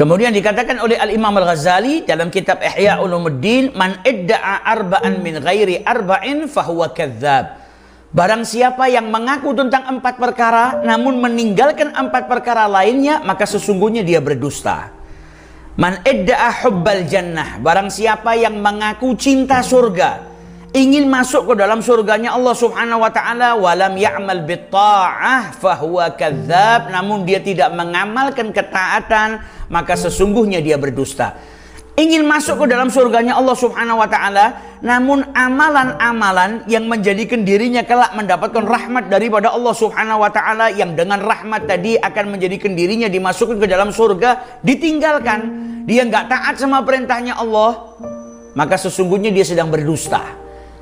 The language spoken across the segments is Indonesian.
Kemudian dikatakan oleh Al-Imam Al-Ghazali dalam kitab Ihya Ulumuddin, "Man idda'a arba'an min ghairi arba'in fahuwa kadzdzab." Barang siapa yang mengaku tentang empat perkara namun meninggalkan empat perkara lainnya, maka sesungguhnya dia berdusta. Man idda'a hubbal jannah, barang siapa yang mengaku cinta surga ingin masuk ke dalam surganya Allah Subhanahu wa taala walam ya'mal bitta'ah fahuwa kadzab namun dia tidak mengamalkan ketaatan maka sesungguhnya dia berdusta ingin masuk ke dalam surganya Allah Subhanahu wa taala namun amalan-amalan yang menjadikan dirinya kelak mendapatkan rahmat daripada Allah Subhanahu wa taala yang dengan rahmat tadi akan menjadikan dirinya dimasukkan ke dalam surga ditinggalkan dia nggak taat sama perintahnya Allah maka sesungguhnya dia sedang berdusta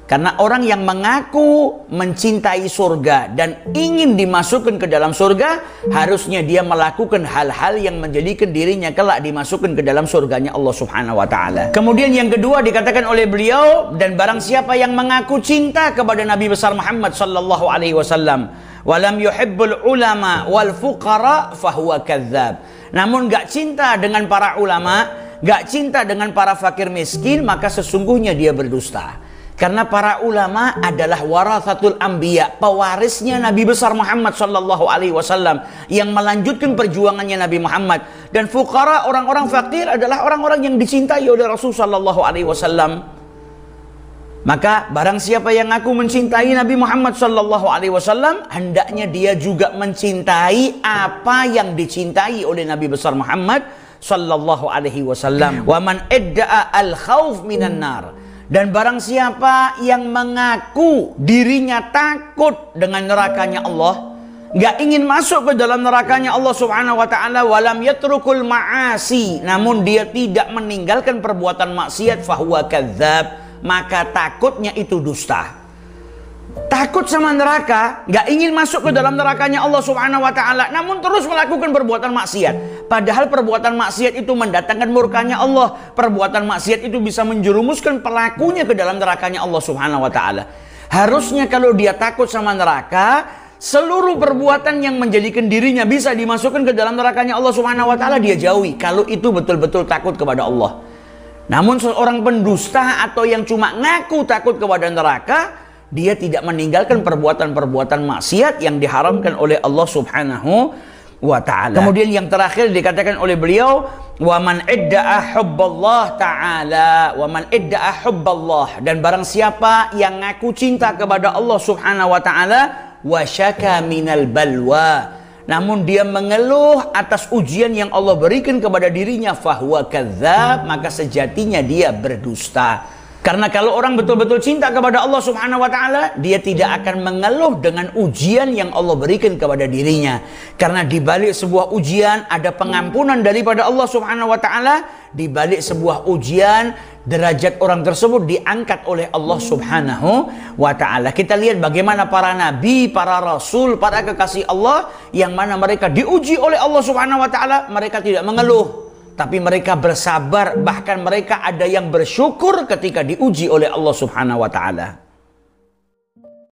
karena orang yang mengaku mencintai surga dan ingin dimasukkan ke dalam surga, harusnya dia melakukan hal-hal yang menjadikan dirinya kelak dimasukkan ke dalam surganya Allah Subhanahu wa taala. Kemudian yang kedua dikatakan oleh beliau dan barang siapa yang mengaku cinta kepada Nabi besar Muhammad sallallahu alaihi wasallam, walam yuhibbul ulama wal fuqara fahuwa kadzdzab. Namun gak cinta dengan para ulama, gak cinta dengan para fakir miskin, maka sesungguhnya dia berdusta. Karena para ulama adalah warasatul ambiya, pewarisnya Nabi besar Muhammad sallallahu alaihi wasallam yang melanjutkan perjuangannya Nabi Muhammad dan fukara orang-orang fakir adalah orang-orang yang dicintai oleh Rasul sallallahu alaihi wasallam. Maka barang siapa yang aku mencintai Nabi Muhammad sallallahu alaihi wasallam, hendaknya dia juga mencintai apa yang dicintai oleh Nabi besar Muhammad sallallahu alaihi wasallam. Wa man al khawf minan nar. Dan barang siapa yang mengaku dirinya takut dengan nerakanya Allah, nggak ingin masuk ke dalam nerakanya Allah Subhanahu wa taala walam yatrukul ma'asi, namun dia tidak meninggalkan perbuatan maksiat fahuwa kadzab, maka takutnya itu dusta takut sama neraka, nggak ingin masuk ke dalam nerakanya Allah Subhanahu wa taala, namun terus melakukan perbuatan maksiat. Padahal perbuatan maksiat itu mendatangkan murkanya Allah. Perbuatan maksiat itu bisa menjerumuskan pelakunya ke dalam nerakanya Allah Subhanahu wa taala. Harusnya kalau dia takut sama neraka, seluruh perbuatan yang menjadikan dirinya bisa dimasukkan ke dalam nerakanya Allah Subhanahu wa taala dia jauhi kalau itu betul-betul takut kepada Allah. Namun seorang pendusta atau yang cuma ngaku takut kepada neraka, dia tidak meninggalkan perbuatan-perbuatan maksiat yang diharamkan oleh Allah Subhanahu wa taala. Kemudian yang terakhir dikatakan oleh beliau wa man idda'a hubballah taala wa man idda'a hubballah dan barang siapa yang ngaku cinta kepada Allah Subhanahu wa taala wa syaka minal balwa namun dia mengeluh atas ujian yang Allah berikan kepada dirinya fahuwa kadzab maka sejatinya dia berdusta. Karena kalau orang betul-betul cinta kepada Allah Subhanahu wa taala, dia tidak akan mengeluh dengan ujian yang Allah berikan kepada dirinya. Karena di balik sebuah ujian ada pengampunan daripada Allah Subhanahu wa taala, di balik sebuah ujian derajat orang tersebut diangkat oleh Allah Subhanahu wa taala. Kita lihat bagaimana para nabi, para rasul, para kekasih Allah yang mana mereka diuji oleh Allah Subhanahu wa taala, mereka tidak mengeluh tapi mereka bersabar bahkan mereka ada yang bersyukur ketika diuji oleh Allah Subhanahu wa taala